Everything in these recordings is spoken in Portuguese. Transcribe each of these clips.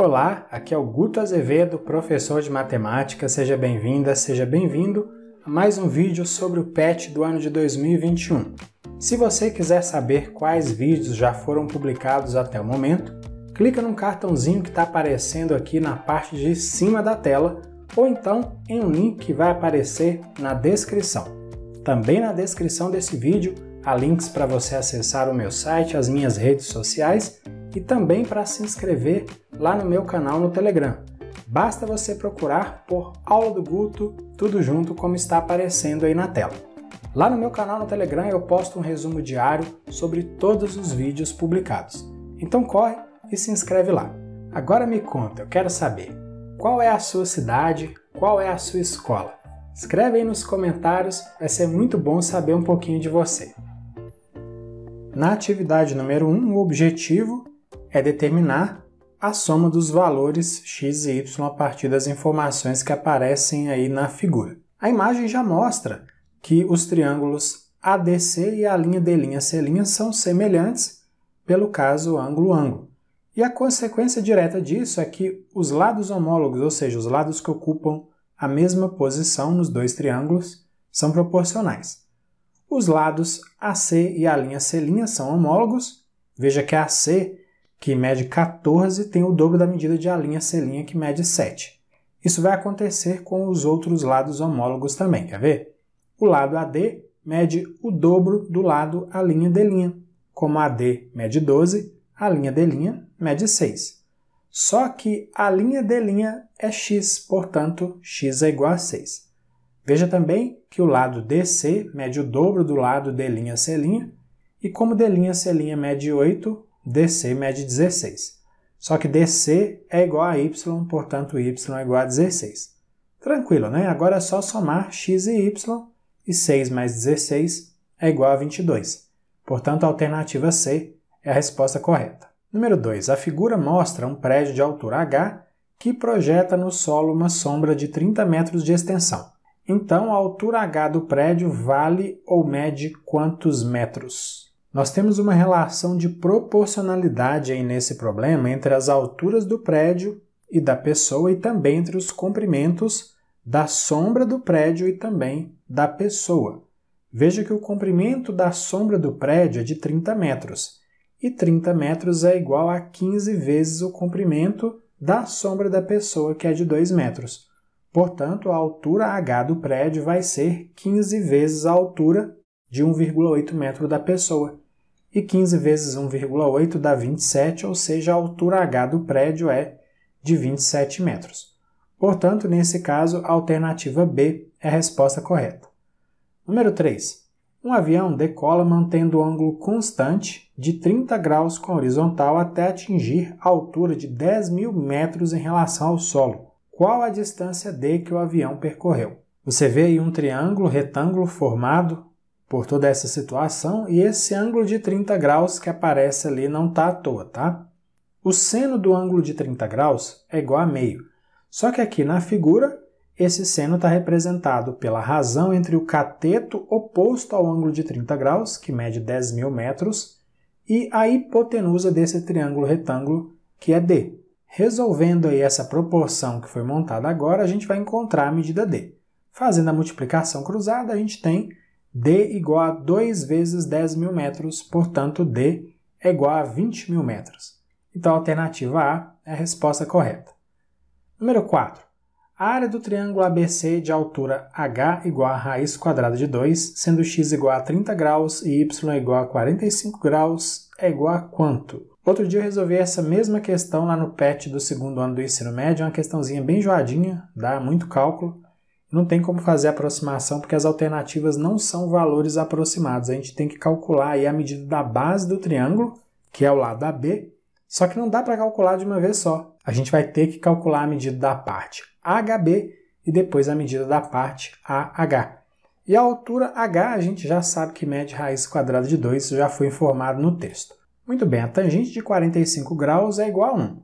Olá, aqui é o Guto Azevedo, professor de matemática. Seja bem-vinda, seja bem-vindo a mais um vídeo sobre o PET do ano de 2021. Se você quiser saber quais vídeos já foram publicados até o momento, clica num cartãozinho que está aparecendo aqui na parte de cima da tela ou então em um link que vai aparecer na descrição. Também na descrição desse vídeo há links para você acessar o meu site, as minhas redes sociais e também para se inscrever lá no meu canal no Telegram. Basta você procurar por Aula do Guto, tudo junto como está aparecendo aí na tela. Lá no meu canal no Telegram eu posto um resumo diário sobre todos os vídeos publicados. Então corre e se inscreve lá. Agora me conta, eu quero saber qual é a sua cidade, qual é a sua escola. Escreve aí nos comentários, vai ser muito bom saber um pouquinho de você. Na atividade número 1, um, o objetivo é determinar a soma dos valores x e y a partir das informações que aparecem aí na figura. A imagem já mostra que os triângulos ADC e a linha D'C' são semelhantes pelo caso ângulo-ângulo. E a consequência direta disso é que os lados homólogos, ou seja, os lados que ocupam a mesma posição nos dois triângulos, são proporcionais. Os lados AC e a linha C' são homólogos. Veja que AC que mede 14, tem o dobro da medida de alinha selinha, que mede 7. Isso vai acontecer com os outros lados homólogos também, quer ver? O lado AD mede o dobro do lado a linha D'. Linha. Como AD mede 12, a linha D' linha mede 6. Só que a linha D' linha é x, portanto, x é igual a 6. Veja também que o lado DC mede o dobro do lado D'C', e como D'C' mede 8, DC mede 16. Só que DC é igual a Y, portanto Y é igual a 16. Tranquilo, né? Agora é só somar X e Y, e 6 mais 16 é igual a 22. Portanto, a alternativa C é a resposta correta. Número 2. A figura mostra um prédio de altura H que projeta no solo uma sombra de 30 metros de extensão. Então, a altura H do prédio vale ou mede quantos metros? Nós temos uma relação de proporcionalidade aí nesse problema entre as alturas do prédio e da pessoa e também entre os comprimentos da sombra do prédio e também da pessoa. Veja que o comprimento da sombra do prédio é de 30 metros, e 30 metros é igual a 15 vezes o comprimento da sombra da pessoa, que é de 2 metros. Portanto, a altura H do prédio vai ser 15 vezes a altura de 1,8 metro da pessoa e 15 vezes 1,8 dá 27, ou seja, a altura H do prédio é de 27 metros. Portanto, nesse caso, a alternativa B é a resposta correta. Número 3. Um avião decola mantendo o ângulo constante de 30 graus com a horizontal até atingir a altura de 10 mil metros em relação ao solo. Qual a distância D que o avião percorreu? Você vê aí um triângulo retângulo formado por toda essa situação e esse ângulo de 30 graus que aparece ali não está à toa, tá? O seno do ângulo de 30 graus é igual a meio. Só que aqui na figura, esse seno está representado pela razão entre o cateto oposto ao ângulo de 30 graus, que mede 10 mil metros, e a hipotenusa desse triângulo retângulo, que é D. Resolvendo aí essa proporção que foi montada agora, a gente vai encontrar a medida D. Fazendo a multiplicação cruzada, a gente tem D igual a 2 vezes 10 mil metros, portanto, D é igual a 20 mil metros. Então, a alternativa A é a resposta correta. Número 4. A área do triângulo ABC de altura h igual a raiz quadrada de 2, sendo x igual a 30 graus e y igual a 45 graus, é igual a quanto? Outro dia eu resolvi essa mesma questão lá no PET do segundo ano do ensino médio, uma questãozinha bem joadinha, dá muito cálculo. Não tem como fazer aproximação porque as alternativas não são valores aproximados. A gente tem que calcular aí a medida da base do triângulo, que é o lado AB, só que não dá para calcular de uma vez só. A gente vai ter que calcular a medida da parte HB e depois a medida da parte AH. E a altura h a gente já sabe que mede raiz quadrada de 2, isso já foi informado no texto. Muito bem, a tangente de 45 graus é igual a 1.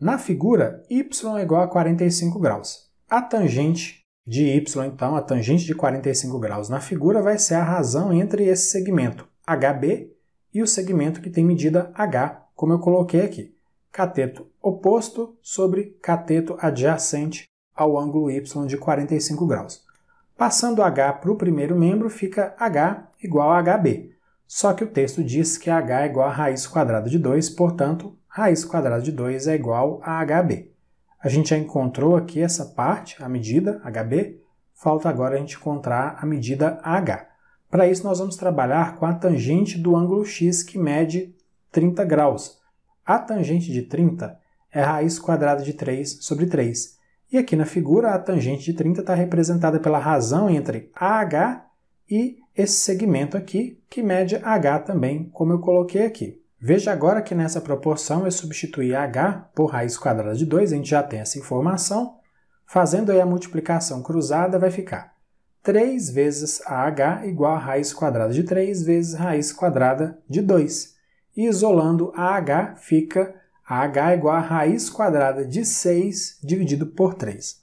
Na figura, y é igual a 45 graus. A tangente de y, então, a tangente de 45 graus na figura vai ser a razão entre esse segmento HB e o segmento que tem medida H, como eu coloquei aqui. Cateto oposto sobre cateto adjacente ao ângulo y de 45 graus. Passando H para o primeiro membro, fica H igual a HB. Só que o texto diz que H é igual a raiz quadrada de 2, portanto, raiz quadrada de 2 é igual a HB. A gente já encontrou aqui essa parte, a medida HB, falta agora a gente encontrar a medida H. Para isso, nós vamos trabalhar com a tangente do ângulo X, que mede 30 graus. A tangente de 30 é a raiz quadrada de 3 sobre 3. E aqui na figura, a tangente de 30 está representada pela razão entre AH e esse segmento aqui, que mede H também, como eu coloquei aqui. Veja agora que nessa proporção eu substituí h por raiz quadrada de 2, a gente já tem essa informação. Fazendo aí a multiplicação cruzada, vai ficar 3 vezes ah igual a raiz quadrada de 3 vezes raiz quadrada de 2. E isolando ah, fica ah igual a raiz quadrada de 6 dividido por 3.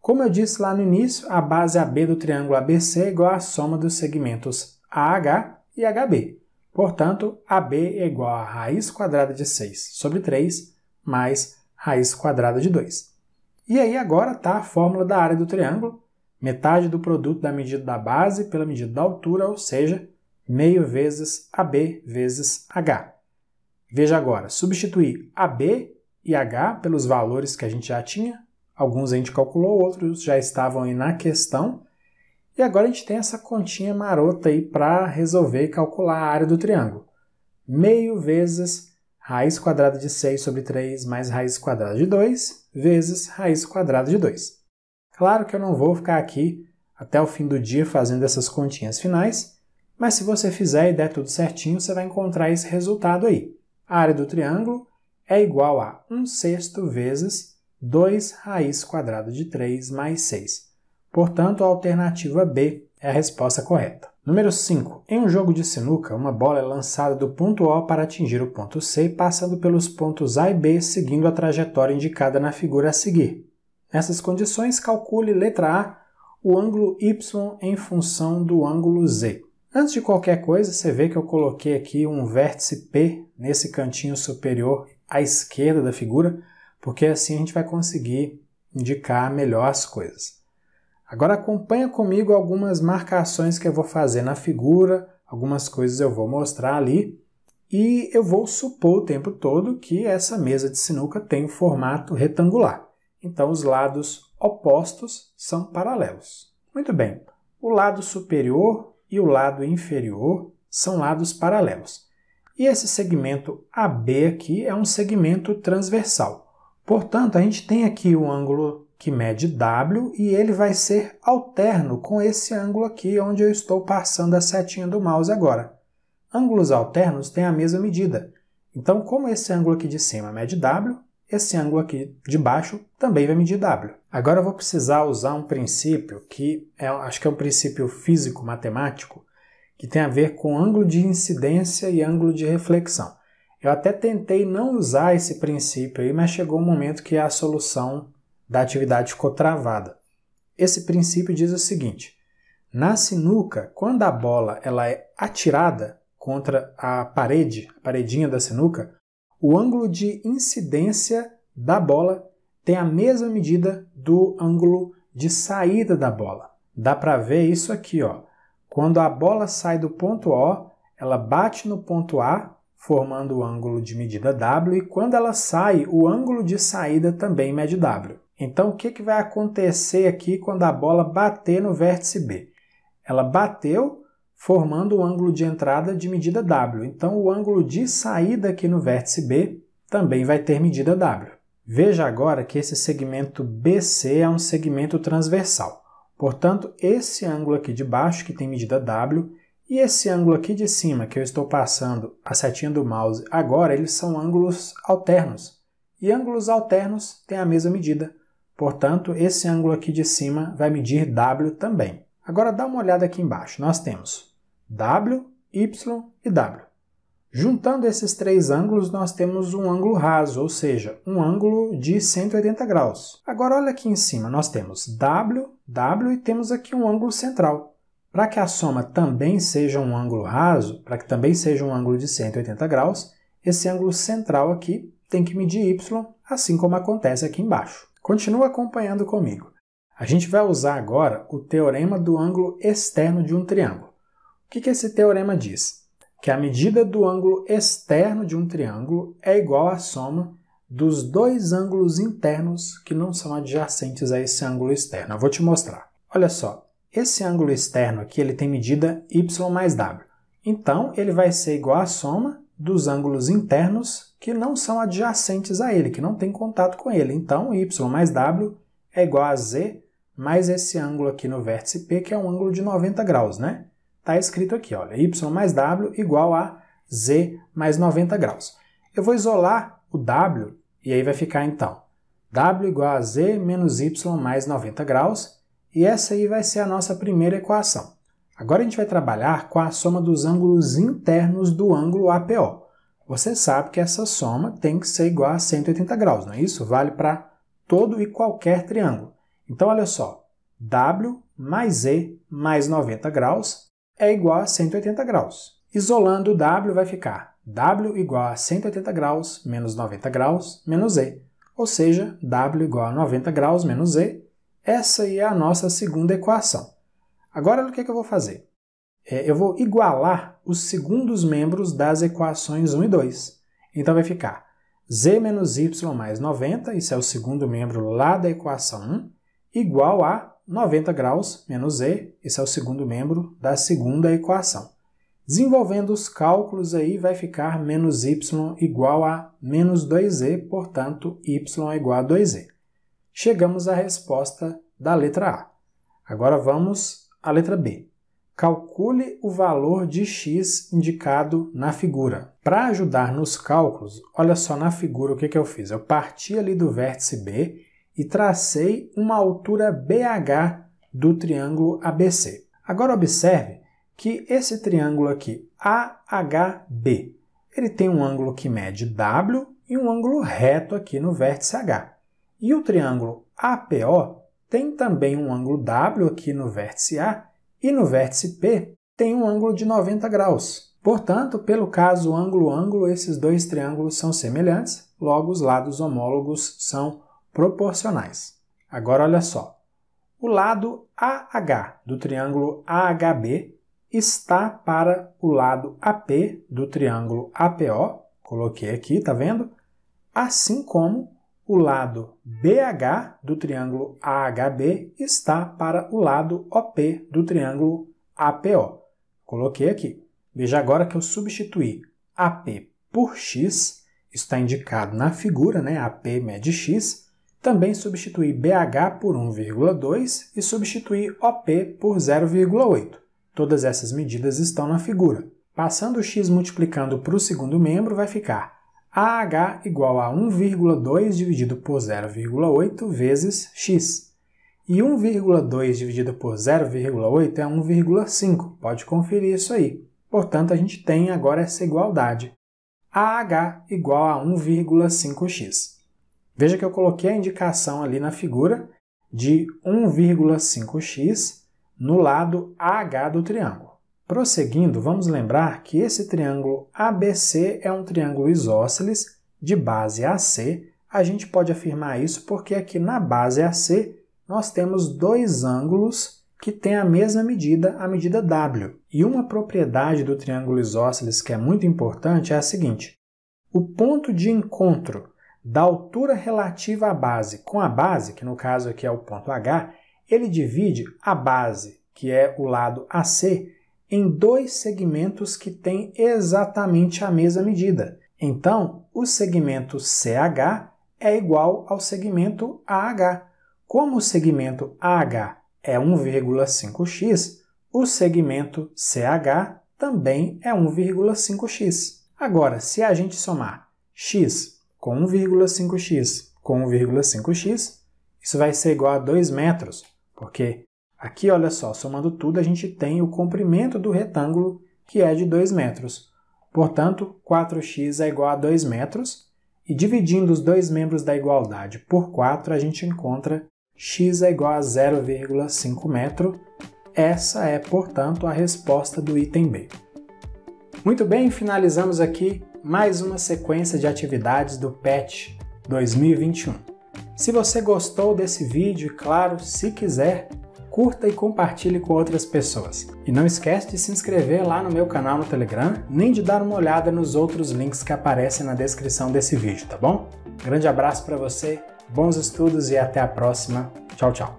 Como eu disse lá no início, a base AB do triângulo ABC é igual à soma dos segmentos AH e HB. Portanto, AB é igual a raiz quadrada de 6 sobre 3 mais raiz quadrada de 2. E aí agora está a fórmula da área do triângulo, metade do produto da medida da base pela medida da altura, ou seja, meio vezes AB vezes H. Veja agora, substituir AB e H pelos valores que a gente já tinha, alguns a gente calculou, outros já estavam aí na questão, e agora a gente tem essa continha marota aí para resolver e calcular a área do triângulo. Meio vezes raiz quadrada de 6 sobre 3 mais raiz quadrada de 2 vezes raiz quadrada de 2. Claro que eu não vou ficar aqui até o fim do dia fazendo essas continhas finais, mas se você fizer e der tudo certinho, você vai encontrar esse resultado aí. A área do triângulo é igual a 1 sexto vezes 2 raiz quadrada de 3 mais 6. Portanto, a alternativa B é a resposta correta. Número 5. Em um jogo de sinuca, uma bola é lançada do ponto O para atingir o ponto C, passando pelos pontos A e B, seguindo a trajetória indicada na figura a seguir. Nessas condições, calcule letra A o ângulo y em função do ângulo z. Antes de qualquer coisa, você vê que eu coloquei aqui um vértice P nesse cantinho superior à esquerda da figura, porque assim a gente vai conseguir indicar melhor as coisas. Agora acompanha comigo algumas marcações que eu vou fazer na figura, algumas coisas eu vou mostrar ali e eu vou supor o tempo todo que essa mesa de sinuca tem o um formato retangular. Então os lados opostos são paralelos. Muito bem, o lado superior e o lado inferior são lados paralelos. E esse segmento AB aqui é um segmento transversal. Portanto, a gente tem aqui o ângulo que mede W, e ele vai ser alterno com esse ângulo aqui onde eu estou passando a setinha do mouse agora. Ângulos alternos têm a mesma medida. Então, como esse ângulo aqui de cima mede W, esse ângulo aqui de baixo também vai medir W. Agora eu vou precisar usar um princípio que é, acho que é um princípio físico-matemático, que tem a ver com ângulo de incidência e ângulo de reflexão. Eu até tentei não usar esse princípio aí, mas chegou um momento que a solução da atividade ficou travada. Esse princípio diz o seguinte: na sinuca, quando a bola ela é atirada contra a parede, a paredinha da sinuca, o ângulo de incidência da bola tem a mesma medida do ângulo de saída da bola. Dá para ver isso aqui, ó. Quando a bola sai do ponto O, ela bate no ponto A, formando o ângulo de medida W, e quando ela sai, o ângulo de saída também mede W. Então, o que, que vai acontecer aqui quando a bola bater no vértice B? Ela bateu formando o ângulo de entrada de medida W. Então, o ângulo de saída aqui no vértice B também vai ter medida W. Veja agora que esse segmento BC é um segmento transversal. Portanto, esse ângulo aqui de baixo, que tem medida W, e esse ângulo aqui de cima, que eu estou passando a setinha do mouse agora, eles são ângulos alternos. E ângulos alternos têm a mesma medida, Portanto, esse ângulo aqui de cima vai medir W também. Agora dá uma olhada aqui embaixo. Nós temos W, Y e W. Juntando esses três ângulos, nós temos um ângulo raso, ou seja, um ângulo de 180 graus. Agora olha aqui em cima, nós temos W, W e temos aqui um ângulo central. Para que a soma também seja um ângulo raso, para que também seja um ângulo de 180 graus, esse ângulo central aqui tem que medir y, assim como acontece aqui embaixo. Continua acompanhando comigo. A gente vai usar agora o teorema do ângulo externo de um triângulo. O que, que esse teorema diz? Que a medida do ângulo externo de um triângulo é igual à soma dos dois ângulos internos que não são adjacentes a esse ângulo externo. Eu vou te mostrar. Olha só, esse ângulo externo aqui ele tem medida y mais w. Então, ele vai ser igual à soma dos ângulos internos que não são adjacentes a ele, que não tem contato com ele. Então, y mais w é igual a z mais esse ângulo aqui no vértice P, que é um ângulo de 90 graus, né? Está escrito aqui, olha, y mais w igual a z mais 90 graus. Eu vou isolar o w e aí vai ficar, então, w igual a z menos y mais 90 graus, e essa aí vai ser a nossa primeira equação. Agora a gente vai trabalhar com a soma dos ângulos internos do ângulo APO. Você sabe que essa soma tem que ser igual a 180 graus, não é isso? Vale para todo e qualquer triângulo. Então, olha só, W mais E mais 90 graus é igual a 180 graus. Isolando o W vai ficar W igual a 180 graus menos 90 graus menos E, ou seja, W igual a 90 graus menos E. Essa é a nossa segunda equação. Agora, o que, é que eu vou fazer? É, eu vou igualar os segundos membros das equações 1 e 2. Então, vai ficar z menos y mais 90, isso é o segundo membro lá da equação 1, igual a 90 graus menos z, isso é o segundo membro da segunda equação. Desenvolvendo os cálculos aí, vai ficar menos y igual a menos 2z, portanto, y é igual a 2z. Chegamos à resposta da letra A. Agora vamos a letra B. Calcule o valor de x indicado na figura. Para ajudar nos cálculos, olha só na figura o que, que eu fiz. Eu parti ali do vértice B e tracei uma altura BH do triângulo ABC. Agora observe que esse triângulo aqui, AHB, ele tem um ângulo que mede W e um ângulo reto aqui no vértice H. E o triângulo APO tem também um ângulo W aqui no vértice A e no vértice P tem um ângulo de 90 graus. Portanto, pelo caso ângulo-ângulo, esses dois triângulos são semelhantes, logo os lados homólogos são proporcionais. Agora olha só. O lado AH do triângulo AHB está para o lado AP do triângulo APO, coloquei aqui, tá vendo? Assim como o lado BH do triângulo AHB está para o lado OP do triângulo APO. Coloquei aqui. Veja agora que eu substituí AP por X, está indicado na figura, né? AP mede X. Também substituí BH por 1,2 e substituí OP por 0,8. Todas essas medidas estão na figura. Passando o X multiplicando para o segundo membro, vai ficar AH igual a 1,2 dividido por 0,8 vezes x. E 1,2 dividido por 0,8 é 1,5, pode conferir isso aí. Portanto, a gente tem agora essa igualdade. AH igual a 1,5x. Veja que eu coloquei a indicação ali na figura de 1,5x no lado AH do triângulo. Prosseguindo, vamos lembrar que esse triângulo ABC é um triângulo isósceles de base AC. A gente pode afirmar isso porque aqui na base AC nós temos dois ângulos que têm a mesma medida, a medida W. E uma propriedade do triângulo isósceles que é muito importante é a seguinte: o ponto de encontro da altura relativa à base com a base, que no caso aqui é o ponto H, ele divide a base, que é o lado AC, em dois segmentos que têm exatamente a mesma medida. Então, o segmento CH é igual ao segmento AH. Como o segmento AH é 1,5x, o segmento CH também é 1,5x. Agora, se a gente somar x com 1,5x com 1,5x, isso vai ser igual a 2 metros, porque Aqui, olha só, somando tudo, a gente tem o comprimento do retângulo, que é de 2 metros. Portanto, 4x é igual a 2 metros, e dividindo os dois membros da igualdade por 4, a gente encontra x é igual a 0,5 metro. Essa é, portanto, a resposta do item B. Muito bem, finalizamos aqui mais uma sequência de atividades do PET 2021. Se você gostou desse vídeo, claro, se quiser, curta e compartilhe com outras pessoas. E não esquece de se inscrever lá no meu canal no Telegram, nem de dar uma olhada nos outros links que aparecem na descrição desse vídeo, tá bom? Grande abraço para você, bons estudos e até a próxima. Tchau, tchau.